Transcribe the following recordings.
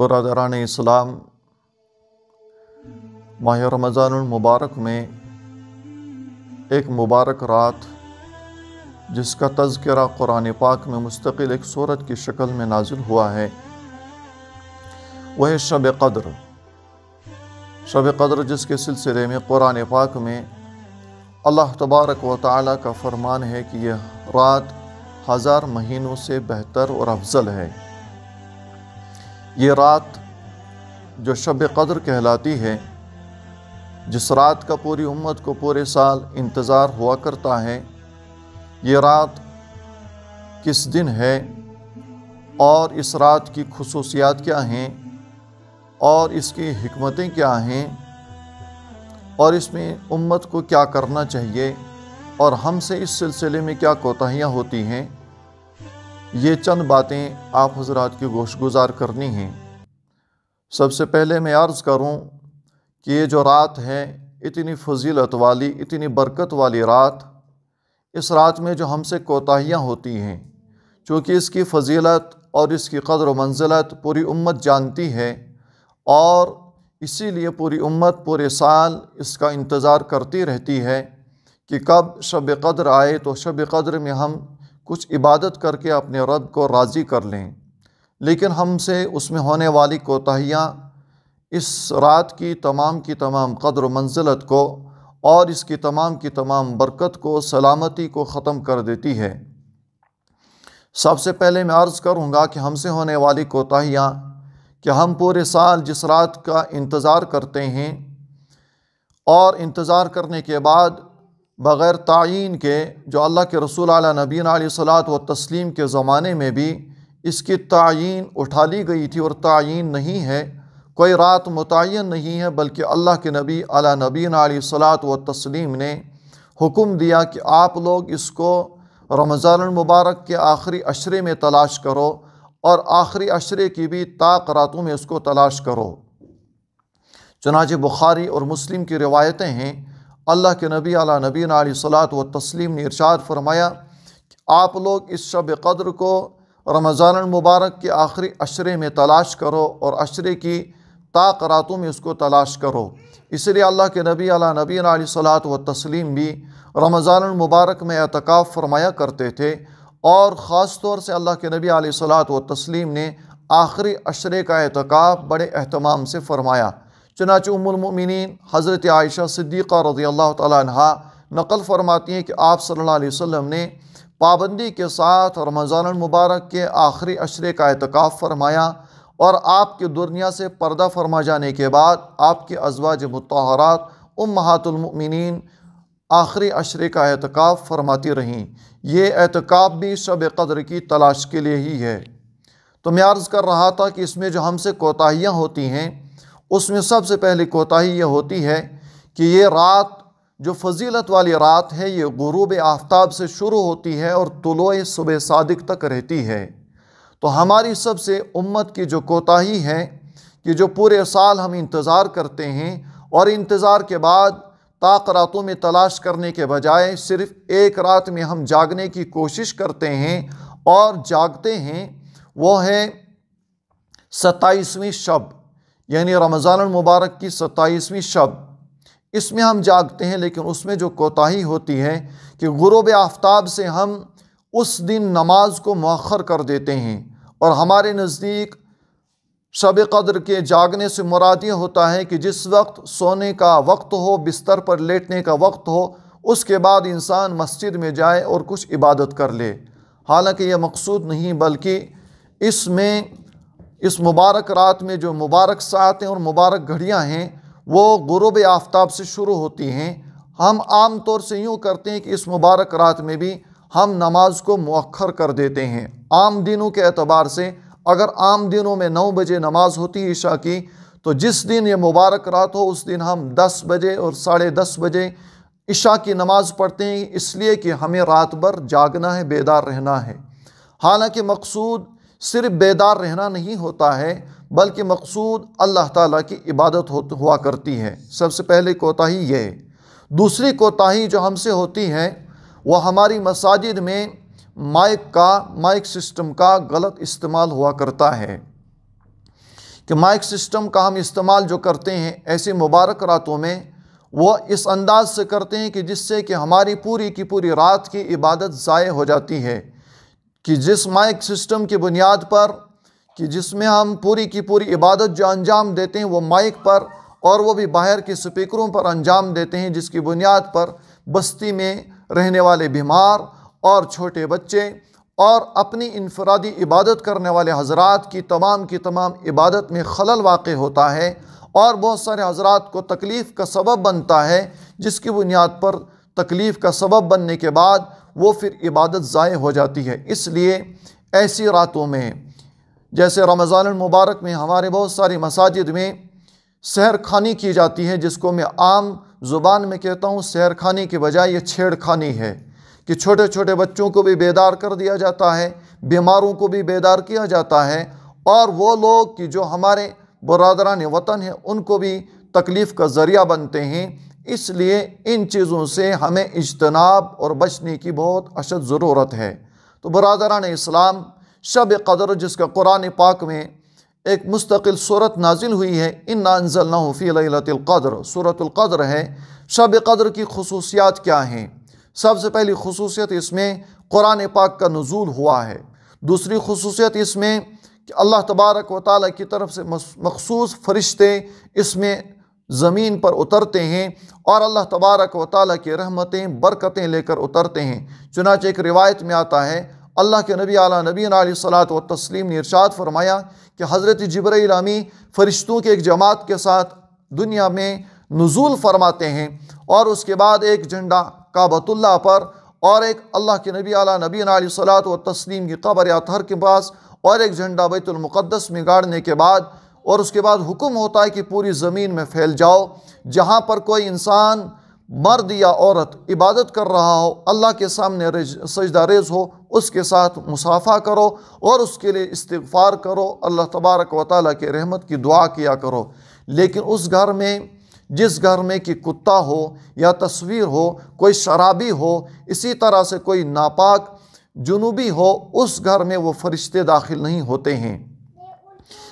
बरदरान इस्लाम माह रमज़ानमबारक में एक मुबारक रात जिसका तज़करा क़ुरान पाक में मुस्तकिल एक सूरत की शक्ल में नाजिल हुआ है वह है शब कद्र शब कद्र जिसके सिलसिले में क़ुरान पाक में अल्लाह तबारक व ताली का फरमान है कि यह रात हज़ार महीनों से बेहतर और अफजल है ये रात जो शब कदर कहलाती है जिस रात का पूरी उम्मत को पूरे साल इंतज़ार हुआ करता है ये रात किस दिन है और इस रात की खसूसियात क्या हैं और इसकी हमतें क्या हैं और इसमें उम्मत को क्या करना चाहिए और हमसे इस सिलसिले में क्या कोताहियाँ होती हैं ये चंद बातें आप हजरात की गोश गुजार करनी हैं सबसे पहले मैं अर्ज़ करूं कि ये जो रात है इतनी फजीलत वाली इतनी बरकत वाली रात इस रात में जो हमसे कोताहियाँ होती हैं चूँकि इसकी फजीलत और इसकी कदर मंजिलत पूरी उम्मत जानती है और इसीलिए पूरी उम्मत पूरे साल इसका इंतज़ार करती रहती है कि कब शब कदर आए तो शब कदर में हम कुछ इबादत करके अपने रब को राज़ी कर लें लेकिन हमसे उसमें होने वाली कोताहियाँ इस रात की तमाम की तमाम कदर मंजिलत को और इसकी तमाम की तमाम बरकत को सलामती को ख़त्म कर देती है सबसे पहले मैं अर्ज़ करूँगा कि हमसे होने वाली कोताहियाँ कि हम पूरे साल जिस रात का इंतज़ार करते हैं और इंतज़ार करने के बाद बग़ैर तयन के जो अल्लाह के रसूल आल नबीन सलात व तस्लीम के ज़माने में भी इसकी तयन उठा ली गई थी और तयन नहीं है कोई रात मुतन नहीं है बल्कि अल्लाह के नबी अला नबीन सलात व तस्लीम ने हुक्म दिया कि आप लोग इसको रमज़ान मुबारक के आखिरी अशरे में तलाश करो और आखिरी अशरे की भी ताक रातों में इसको तलाश करो चनाच बुखारी और मुस्लिम की रिवायतें हैं अल्लाह के नबी अला नबीन सलात व तस्लीम ने इरशाद फरमाया कि आप लोग इस शब कद्र को रमज़ान मुबारक के आखिरी अशरे में तलाश करो और अशरे की ताक रातों में उसको तलाश करो इसलिए अल्लाह के नबी अला नबीन सलात व तस्लीम भी रमज़ान मुबारक में अतकाफ़ फरमाया करते थे और ख़ास तौर से अल्लाह के नबी सलात व तस्लीम ने आखिरी अशरे का अहतक बड़े अहतमाम से फरमाया चनाच उमिन हज़रत आयशा सिद्दीक़ा रज़ी अल्लाह तहा नकल फ़रमाती हैं कि आप सल्लल्लाहु अलैहि वसल्लम ने पाबंदी के साथ रमज़ान मुबारक के आखिरी अशरे का एहतिकाफ़ फरमाया और आपके दुनिया से पर्दा फरमा जाने के बाद आपके अजवाज मतहरात उमहातुलमिन आखिरी अशरे का एहतिकाफ़ फरमाती रहीं ये एहतिकाफ़ भी शब कदर की तलाश के लिए ही है तो मैं अर्ज़ कर रहा था कि इसमें जो हमसे कोताहियाँ होती हैं उसमें सबसे पहली कोताही ये होती है कि ये रात जो फजीलत वाली रात है ये गुरूब आफ्ताब से शुरू होती है और तुलो सुबह सादिक तक रहती है तो हमारी सबसे उम्मत की जो कोताही है कि जो पूरे साल हम इंतज़ार करते हैं और इंतज़ार के बाद ताक रातों में तलाश करने के बजाय सिर्फ़ एक रात में हम जागने की कोशिश करते हैं और जागते हैं वो है सत्ताईसवीं शब यानी रमज़ान मुबारक की सत्ताईसवीं शब इसमें हम जागते हैं लेकिन उसमें जो कोताही होती है कि गुरुब आफ्ताब से हम उस दिन नमाज को मौखर कर देते हैं और हमारे नज़दीक शब कदर के जागने से मुराद ये होता है कि जिस वक्त सोने का वक्त हो बिस्तर पर लेटने का वक्त हो उसके बाद इंसान मस्जिद में जाए और कुछ इबादत कर ले हालांकि यह मकसूद नहीं बल्कि इसमें इस मुबारक रात में जो मुबारक सातें और मुबारक घड़ियाँ हैं वो गुरुब आफ्ताब से शुरू होती हैं हम आम तौर से यूँ करते हैं कि इस मुबारक रात में भी हम नमाज को मौखर कर देते हैं आम दिनों के अतबार से अगर आम दिनों में नौ बजे नमाज होती है ईशा की तो जिस दिन ये मुबारक रात हो उस दिन हम दस बजे और साढ़े दस बजे ईशा की नमाज़ पढ़ते हैं इसलिए कि हमें रात भर जागना है बेदार रहना है हालांकि मकसूद सिर्फ बेदार रहना नहीं होता है बल्कि मकसूद अल्लाह ताला की इबादत हो हुआ करती है सबसे पहले कोताही ये दूसरी कोताही जो हमसे होती है वह हमारी मसाजिद में माइक का माइक सिस्टम का गलत इस्तेमाल हुआ करता है कि माइक सिस्टम का हम इस्तेमाल जो करते हैं ऐसे मुबारक रातों में वह इस अंदाज से करते हैं कि जिससे कि हमारी पूरी की पूरी रात की इबादत ज़ाय हो जाती है कि जिस माइक सिस्टम की बुनियाद पर कि जिसमें हम पूरी की पूरी इबादत जो अंजाम देते हैं वो माइक पर और वो भी बाहर के स्पीकरों पर अंजाम देते हैं जिसकी बुनियाद पर बस्ती में रहने वाले बीमार और छोटे बच्चे और अपनी इनफरादी इबादत करने वाले हजरात की तमाम की तमाम इबादत में खलल वाक़ होता है और बहुत सारे हजरात को तकलीफ़ का सबब बनता है जिसकी बुनियाद पर तकलीफ़ का सबब बनने के बाद वो फिर इबादत ज़ाय हो जाती है इसलिए ऐसी रातों में जैसे रमज़ान मुबारक में हमारे बहुत सारी मसाजिद में सहर खानी की जाती है जिसको मैं आम ज़ुबान में कहता हूँ सहर खानी के बजाय ये छेड़खानी है कि छोटे छोटे बच्चों को भी बेदार कर दिया जाता है बीमारों को भी बेदार किया जाता है और वो लोग कि जो हमारे बरदरान वतन हैं उनको भी तकलीफ़ का ज़रिया बनते हैं इसलिए इन चीज़ों से हमें इजतनाब और बचने की बहुत अशद ज़रूरत है तो बरदरान इस्लाम शब कदर जिसका कुरान पाक में एक मुस्तकिल सूरत नाजिल हुई है इन नानजल सूरत सूरतलक़द्र है शब कदर की खसूसियात क्या हैं सबसे पहली खसूसियत इसमें कुरान पाक का नज़ूल हुआ है दूसरी खसूसियत इसमें कि अल्लाह तबारक व ताली की तरफ से मखसूस फरिश्ते इसमें ज़मीन पर उतरते हैं और अल्लाह तबारक व ताली की रहमतें बरकतें लेकर उतरते हैं चुनाच एक रिवायत में आता है अल्लाह के नबी आला नबी सलात व तस्लीम ने इर्शाद फरमाया कि हज़रत इलामी फ़रिश्तों के एक जमात के साथ दुनिया में नज़ूल फरमाते हैं और उसके बाद एक झंडा काबतुल्ला पर और एक अल्लाह के नबी आला नबी सलात व तस्लीम की कबर या थर के पास और एक झंडा बैतुलमक़दस में गाड़ने के बाद और उसके बाद हुक्म होता है कि पूरी ज़मीन में फैल जाओ जहाँ पर कोई इंसान मर्द या औरत इबादत कर रहा हो अल्लाह के सामने सजदारेज हो उसके साथ मुसाफा करो और उसके लिए इस्तफ़ार करो अल्लाह तबारक व ताल के रहमत की दुआ किया करो लेकिन उस घर में जिस घर में कि कुत्ता हो या तस्वीर हो कोई शराबी हो इसी तरह से कोई नापाक जुनूबी हो उस घर में वो फरिश्ते दाखिल नहीं होते हैं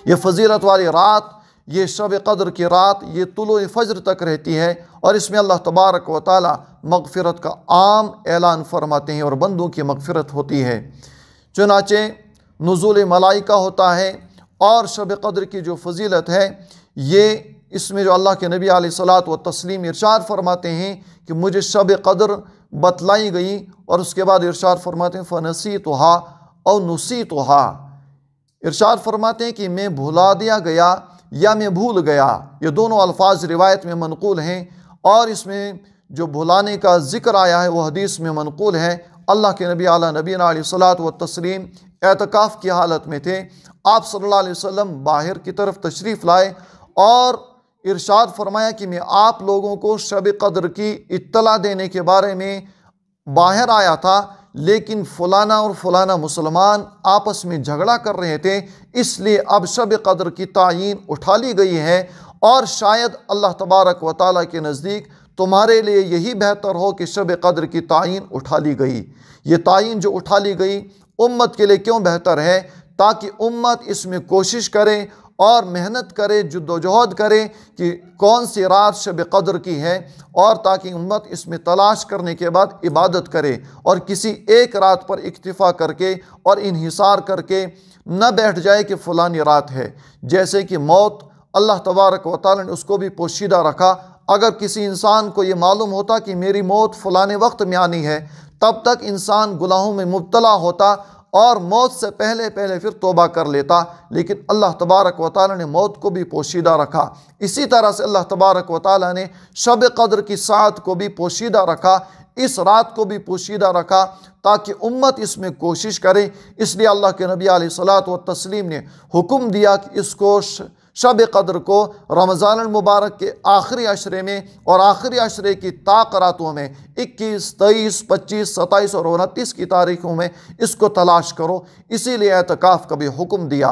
ये फजीलत वाली रात ये शब कदर की रात ये तुलो फजर तक रहती है और इसमें अल्लाह तबारक व ताल मगफ़रत का आम ऐलान फरमाते हैं और बंदों की मगफ़रत होती है चुनाचे नज़ुल मलाइका होता है और शब कदर की जो फजीलत है ये इसमें जो अल्लाह के नबी सलात व तस्लीम इरशाद फरमाते हैं कि मुझे शब कदर बतलाई गई और उसके बाद इरशाद फरमाते हैं फ़नसी तो हा और नुसी तो हा इरशाद फरमाते हैं कि मैं भुला दिया गया या मैं भूल गया ये दोनों अल्फाज रिवायत में मनकूल हैं और इसमें जो भुलाने का जिक्र आया है वह हदीस में मनकूल है अल्लाह के नबी आला नबी सलात व तस्लीम एतकाफ़ की हालत में थे आप सल्लल्लाहु अलैहि वसल्लम बाहर की तरफ तशरीफ़ लाए और इरशाद फरमाया कि मैं आप लोगों को शब कद्र की इत्तला देने के बारे में बाहर आया था लेकिन फलाना और फलाना मुसलमान आपस में झगड़ा कर रहे थे इसलिए अब शब कदर की तयन उठा ली गई है और शायद अल्लाह तबारक व ताली के नज़दीक तुम्हारे लिए यही बेहतर हो कि शब कदर की तयन उठा ली गई ये तयन जो उठा ली गई उम्मत के लिए क्यों बेहतर है ताकि उम्मत इसमें कोशिश करें और मेहनत करें जद्दोजहद करें कि कौन सी रात शब कदर की है और ताकि उम्मत इसमें तलाश करने के बाद इबादत करे और किसी एक रात पर इक्तफ़ा करके और इहिसार करके न बैठ जाए कि फ़लानी रात है जैसे कि मौत अल्लाह तबारक वाल ने उसको भी पोशीदा रखा अगर किसी इंसान को ये मालूम होता कि मेरी मौत फ़लाने वक्त में आनी है तब तक इंसान गुनाहों में मुबतला होता और मौत से पहले पहले फिर तोबा कर लेता लेकिन अल्लाह तबारक व ताली ने मौत को भी पोशीदा रखा इसी तरह से अल्लाह तबारक व ताली ने शब कदर की सात को भी पोशीदा रखा इस रात को भी पोशीदा रखा ताकि उम्मत इसमें कोशिश करे इसलिए अल्लाह के नबी सलात व तस्लीम ने हुक्म दिया कि इसको शब कदर को रमज़ान मुबारक के आखिरी अशरे में और आखिरी अशरे की ताकरातों में 21, 23, 25, 27 और उनतीस की तारीखों में इसको तलाश करो इसीलिए एहतिकाफ का भी हुक्म दिया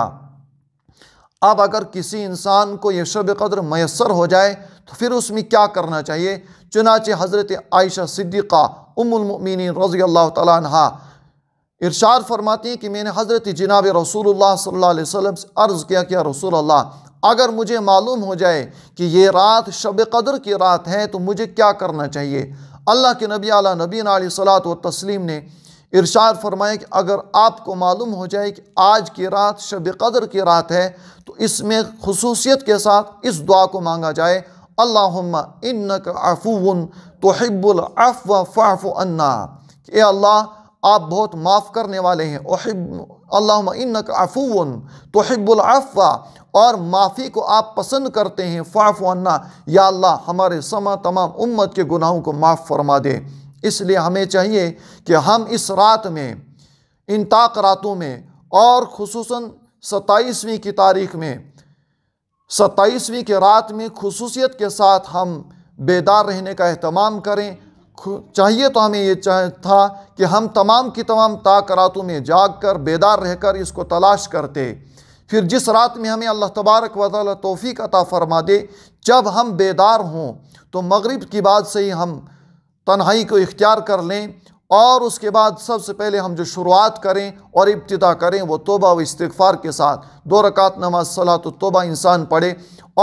अब अगर किसी इंसान को यह शब कदर मैसर हो जाए तो फिर उसमें क्या करना चाहिए चुनाचे हज़रत आयशा सिद्दीक़ा उमुलमिन रज़ी अल्लाह तहा इरशाद फरमाती हैं कि मैंने हज़रत जनाब रसूल सल्ला वसम से अर्ज़ किया कि रसूल अल्लाह अगर मुझे मालूम हो जाए कि ये रात शब कदर की रात है तो मुझे क्या करना चाहिए अल्लाह के नबी आला नबी सलात व तस्लीम ने इरशाद फरमाया कि अगर आपको मालूम हो जाए कि आज की रात शब कदर की रात है तो इसमें खसूसियत के साथ इस दुआ को मांगा जाए अल्लाम इन अफूवन तो अफ़वा फ़ाफ़ु अन्ना कि अल्लाह आप बहुत माफ़ करने वाले हैं अल्लाहुम्मा इन अफूवन तो अफ़वा और माफ़ी को आप पसंद करते हैं फ़ाफ़ाना या अल्लाह हमारे समा तमाम उम्मत के गुनाहों को माफ़ फरमा दे इसलिए हमें चाहिए कि हम इस रात में इन ताक रातों में और खसूस सताईसवीं की तारीख में सताईसवीं के रात में खसूसियत के साथ हम बेदार रहने का अहतमाम करें चाहिए तो हमें ये चाह था कि हम तमाम की तमाम ताक रातों में जाग कर बेदार रहकर इसको तलाश करते फिर जिस रात में हमें अल्लाह तबारक वाल ताली तोफ़ी अता फ़रमा दे जब हम बेदार हों तो मगरिब की बाद से ही हम तन्हाई को इख्तियार कर लें और उसके बाद सबसे पहले हम जो शुरुआत करें और इब्तदा करें वो तोबा व इस्तफ़ार के साथ दो रकात नमाज सलाह तो तोबा इंसान पढ़े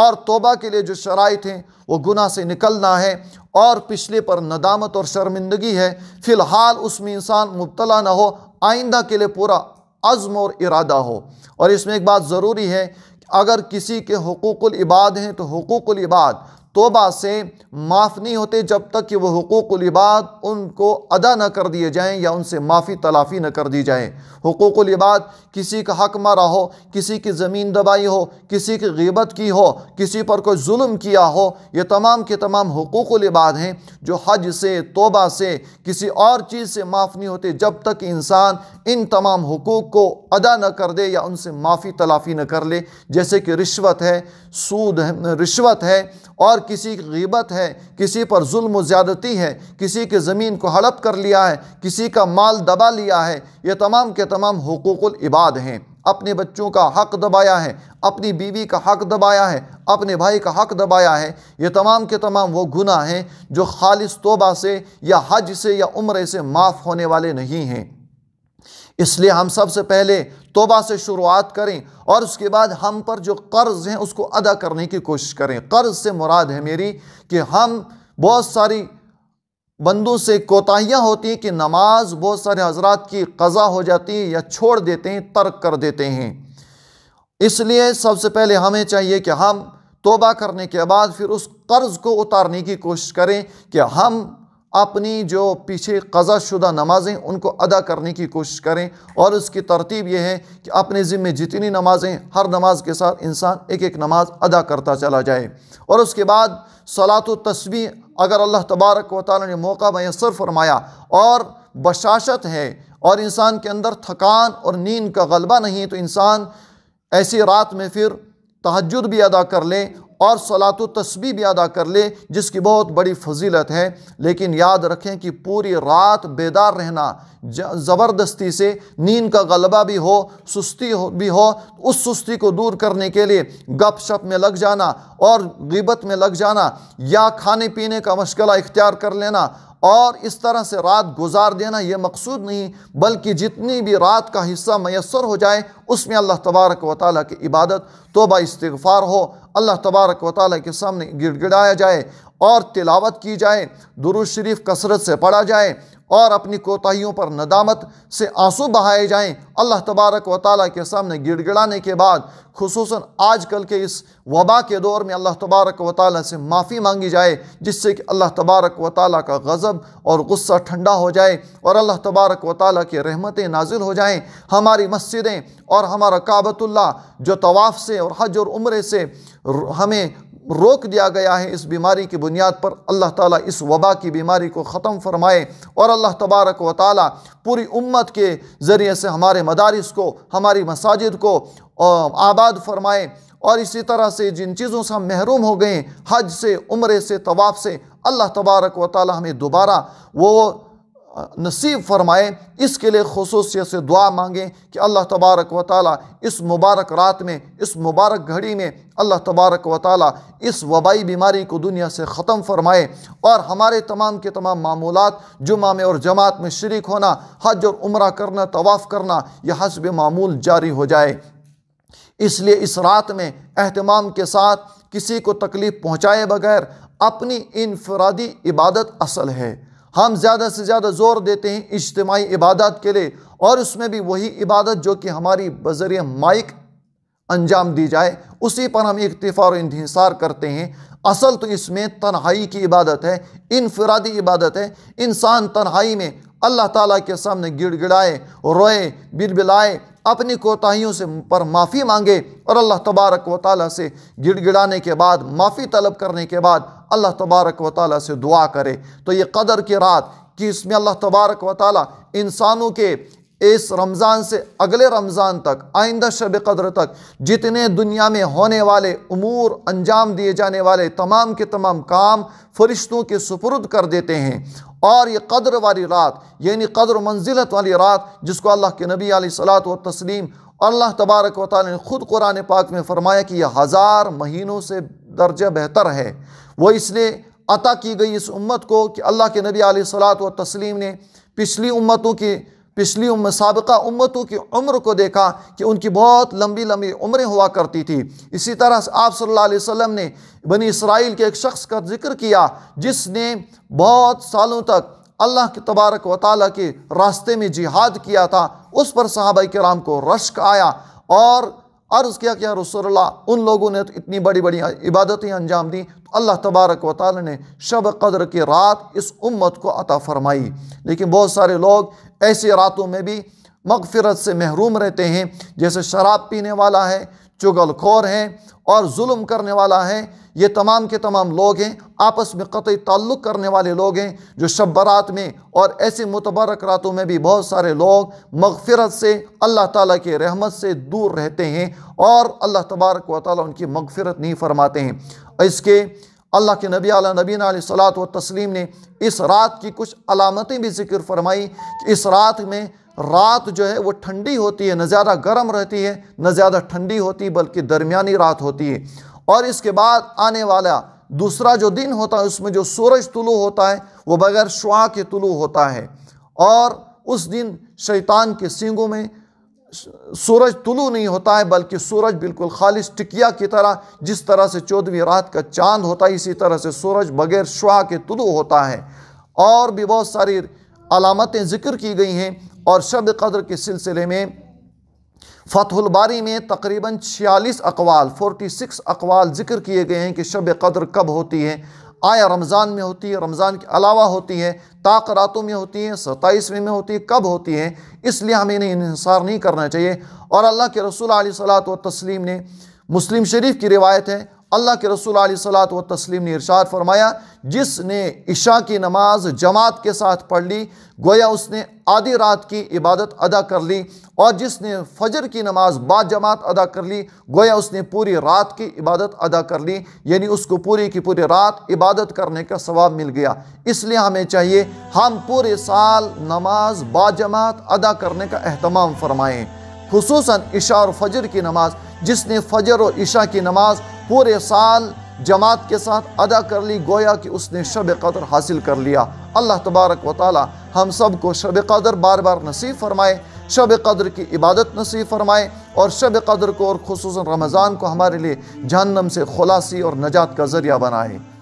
और तोबा के लिए जो शराइ हैं वो गुनाह से निकलना है और पिछले पर नदामत और शर्मिंदगी है फ़िलहाल उसमें इंसान मुबतला ना हो आइंदा के लिए पूरा अज़म और इरादा हो और इसमें एक बात ज़रूरी है अगर किसी के हकूक़ुल इबाद हैं तो हकूक़ुल इबाद तोबा से माफ़ नहीं होते जब तक कि वह हकूक़ुलबाद उनको अदा न कर दिए जाएँ या उनसे माफ़ी तलाफ़ी न कर दी जाए लिबाद किसी का हक मारा हो किसी की ज़मीन दबाई हो किसी की गिबत की हो किसी पर कोई जुल्म किया हो ये तमाम के तमाम लिबाद हैं जो हज से तोबा से किसी और चीज़ से माफ़ नहीं होते जब तक इंसान इन तमाम हकूक़ को अदा न कर दे या उनसे माफ़ी तलाफ़ी न कर ले जैसे कि रिश्वत है सूद है रिश्वत है और किसी की गीबत है किसी पर जुल्म ज़्यादती है किसी की ज़मीन को हड़प कर लिया है किसी का माल दबा लिया है ये तमाम के तमाम हकूक़ुल इबाद हैं अपने बच्चों का हक दबाया है अपनी बीवी का हक दबाया है अपने भाई का हक दबाया है ये तमाम के तमाम वो गुनाह हैं जो खालिस तोबा से या हज से या उम्र से माफ़ होने वाले नहीं हैं इसलिए हम सबसे पहले तोबा से शुरुआत करें और उसके बाद हम पर जो कर्ज़ हैं उसको अदा करने की कोशिश करें कर्ज़ से मुराद है मेरी कि हम बहुत सारी बंदों से कोताहियाँ होती हैं कि नमाज बहुत सारे हजरात की कज़ा हो जाती है या छोड़ देते हैं तर्क कर देते हैं इसलिए सबसे पहले हमें चाहिए कि हम तोबा करने के बाद फिर उस कर्ज़ को उतारने की कोशिश करें कि हम अपनी जो पीछे कज़ा शुदा नमाज़ें उनको अदा करने की कोशिश करें और उसकी तरतीब यह है कि अपने ज़िम्मे जितनी नमाज़ें हर नमाज के साथ इंसान एक एक नमाज अदा करता चला जाए और उसके बाद सलात व तस्वी अगर अल्लाह तबारक व ताली ने मौका मैसर फरमाया और बशाशत है और इंसान के अंदर थकान और नींद का गलबा नहीं है तो इंसान ऐसी रात में फिर तहजद भी अदा कर ले और सलात तस्बी भी अदा कर ले जिसकी बहुत बड़ी फजीलत है लेकिन याद रखें कि पूरी रात बेदार रहना ज़बरदस्ती से नींद का गलबा भी हो सुस्ती हो भी हो उस सुस्ती को दूर करने के लिए गप शप में लग जाना और गिबत में लग जाना या खाने पीने का मशगला इख्तियार कर लेना और इस तरह से रात गुजार देना यह मकसूद नहीं बल्कि जितनी भी रात का हिस्सा मैसर हो जाए उसमें अल्लाह तबारक व ताली की इबादत तोबा इस्तफ़ार हो अल्लाह तबारक व ताली के सामने गिड़गिड़ाया जाए और तिलावत की जाए दुरुज शरीफ कसरत से पढ़ा जाए और अपनी कोताहियों पर नदामत से आंसू बहाए जाएं अल्लाह तबारक व ताली के सामने गिड़गिड़ाने के बाद खसूस आजकल के इस वबा के दौर में अल्लाह तबारक व ताली से माफ़ी मांगी जाए जिससे कि अल्लाह तबारक व ताली का गज़ब और गुस्सा ठंडा हो जाए और अल्लाह तबारक व ताली की रहमतें नाजिल हो जाएँ हमारी मस्जिदें और हमारा काबतुल्ला जो तवाफ़ से और हज और उम्र से हमें रोक दिया गया है इस बीमारी की बुनियाद पर अल्लाह ताला इस वबा की बीमारी को ख़त्म फरमाए और अल्लाह तबारक व ताली पूरी उम्मत के ज़रिए से हमारे मदारस को हमारी मसाजिद को आबाद फरमाए और इसी तरह से जिन चीज़ों से हम महरूम हो गए हज से उम्र से तवाफ़ से अल्लाह तबारक व ताली हमें दोबारा वो नसीब फरमाए इसके लिए खसूसियत से दुआ मांगें कि अल्लाह तबारक व ताली इस मुबारक रात में इस मुबारक घड़ी में अल्लाह तबारक व ताली इस वबाई बीमारी को दुनिया से ख़त्म फरमाए और हमारे तमाम के तमाम मामूलत जुमा में और जमात में शर्क होना हज और उम्र करना तवाफ़ करना यह हसब मामूल जारी हो जाए इसलिए इस रात में अहतमाम के साथ किसी को तकलीफ़ पहुँचाए बगैर अपनी इनफरादी इबादत असल है हम ज़्यादा से ज़्यादा जोर देते हैं इज्तमाही इबादत के लिए और उसमें भी वही इबादत जो कि हमारी बजर माइक अंजाम दी जाए उसी पर हम इकतफ़ा और इंतसार करते हैं असल तो इसमें तनहाई की इबादत है इनफरादी इबादत है इंसान तन्हाई में अल्लाह ताला के सामने गिड़गिड़ाए रोए बिलबिलाए अपनी कोताहियों से पर माफ़ी मांगे और अल्लाह तबारक व ताली से गिड़गिड़ाने के बाद माफ़ी तलब करने के बाद अल्लाह तबारक व ताली से दुआ करे तो ये कदर की रात कि इसमें अल्लाह तबारक व ताली इंसानों के इस रमज़ान से अगले रमज़ान तक आइंदा शब कदर तक जितने दुनिया में होने वाले अमूर अंजाम दिए जाने वाले तमाम के तमाम काम फरिश्तों के सुपुर्द कर देते हैं और ये कदर वाली रात यानी कदर मंजिलत वाली रात जिसको अल्लाह के नबी सलात व तस्लीम अल्लाह तबारक वाल ने ख़ुद कुरान पाक में फ़रमाया कि यह हज़ार महीनों से दर्जा बेहतर है वह इसलिए अता की गई इस उम्मत को कि अल्लाह के नबी सलात व तस्लीम ने पिछली उम्मतों की पिछली उम्र सबका उम्मतों की उम्र को देखा कि उनकी बहुत लंबी लंबी उम्रें हुआ करती थी इसी तरह आप सल्लल्लाहु अलैहि वसल्लम ने बनी इसराइल के एक शख्स का जिक्र किया जिसने बहुत सालों तक अल्लाह के तबारक व ताली के रास्ते में जिहाद किया था उस पर साहब कराम को रश्क आया और और उसके क्या रसोल्ला उन लोगों ने तो इतनी बड़ी बड़ी इबादतें अंजाम दी तो अल्लाह तबारक व ताल ने शब कदर की रात इस उम्मत को अता फरमाई लेकिन बहुत सारे लोग ऐसी रातों में भी मगफरत से महरूम रहते हैं जैसे शराब पीने वाला है चुगलखोर हैं और जुल्म करने वाला है ये तमाम के तमाम लोग हैं आपस में कतई ताल्लुक़ करने वाले लोग हैं जो शब में और ऐसे मुतबरक रातों में भी बहुत सारे लोग मगफ़रत से अल्लाह ताला के रहमत से दूर रहते हैं और अल्लाह तबारक व ताली उनकी मगफ़रत नहीं फरमाते हैं इसके अल्लाह के नबी आला नबीन सलात व तस्लीम ने इस रात की कुछ अलामतें भी जिक्र फरमाई कि इस रात में रात जो है वो ठंडी होती है न ज़्यादा गर्म रहती है न ज़्यादा ठंडी होती बल्कि दरमियानी रात होती है और इसके बाद आने वाला दूसरा जो दिन होता है उसमें जो सूरज तुलु होता है वो बगैर शुआ के तुलु होता है और उस दिन शैतान के सिंगों में सूरज तुलु नहीं होता है बल्कि सूरज बिल्कुल खालिश टिकिया की तरह जिस तरह से चौदहवीं रात का चांद होता है इसी तरह से सूरज बगैर शुआ के तुलु होता है और भी बहुत सारी अलामतें ज़िक्र की गई हैं और शब कदर के सिलसिले में फ़तहबारी में तकरीबन छियालीस अकवाल फोर्टी सिक्स अकवाल ज़िक्र किए गए हैं कि शब कदर कब होती है आया रमज़ान में होती है रमज़ान के अलावा होती है ताक रातों में होती है सत्ताईसवें में होती है कब होती है इसलिए हमें इन्हें इंसार नहीं करना चाहिए और अल्लाह के रसूल सलात व तस्लीम ने मुस्लिम शरीफ की रिवायत है अल्लाह के रसूल सलात व तस्लीम ने इरशाद फरमाया जिसने इशा की नमाज जमात के साथ पढ़ ली गोया उसने आधी रात की इबादत अदा कर ली और जिसने फजर की नमाज बाद जमात अदा कर ली गोया उसने पूरी रात की इबादत अदा कर ली यानी उसको पूरी की पूरी रात इबादत करने का सवाब मिल गया इसलिए हमें चाहिए हम पूरे साल नमाज जमात अदा करने का अहतमाम फरमाएँ खसूस ईशा और फजर की नमाज जिसने फजर और इशा की नमाज पूरे साल जमात के साथ अदा कर ली गोया कि उसने शब कदर हासिल कर लिया अल्लाह तबारक व ताली हम सब को शब कदर बार बार नसीब फरमाए शब कदर की इबादत नसीब फरमाए और शब कदर को और खसूस रमज़ान को हमारे लिए जहन्नम से खुलासी और नजात का ज़रिया बनाए